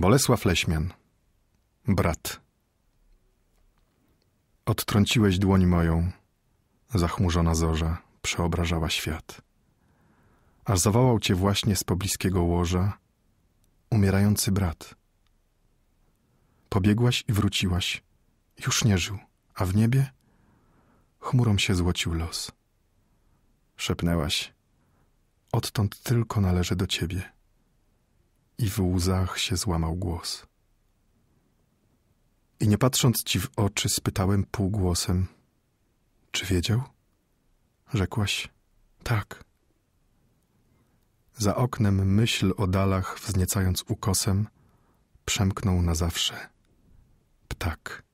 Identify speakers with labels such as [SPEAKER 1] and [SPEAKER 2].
[SPEAKER 1] Bolesław Leśmian. Brat. Odtrąciłeś dłoń moją. Zachmurzona zorza przeobrażała świat. a zawołał cię właśnie z pobliskiego łoża umierający brat. Pobiegłaś i wróciłaś. Już nie żył, a w niebie chmurą się złocił los. Szepnęłaś, odtąd tylko należy do ciebie i w łzach się złamał głos. I nie patrząc ci w oczy, spytałem półgłosem: Czy wiedział? Rzekłaś: Tak. Za oknem myśl o dalach, wzniecając ukosem, przemknął na zawsze. Ptak.